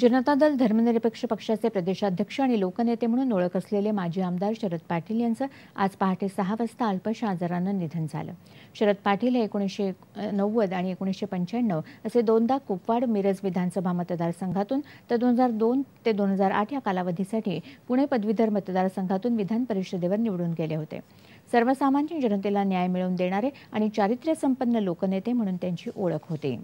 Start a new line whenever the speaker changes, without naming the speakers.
जनता दल धर्मनिरपेक्ष पक्षाचे प्रदेशाध्यक्ष आणि लोकनेते म्हणून ओळख असलेले माजी आमदार शरद पाटील यांचं आज पहाटे सहा वाजता अल्पशा आजारानं निधन झालं शरद पाटील हे एकोणीसशे नव्वद आणि एकोणीसशे पंच्याण्णव असे दोनदा कुपवाड मिरज विधानसभा मतदारसंघातून तर दोन हजार दोन ते दोन हजार आठ या कालावधीसाठी पुणे पदवीधर मतदारसंघातून विधान परिषदेवर निवडून गेले होते सर्वसामान्य जनतेला न्याय मिळवून देणारे आणि चारित्र्यसंपन्न लोकनेते म्हणून त्यांची ओळख होती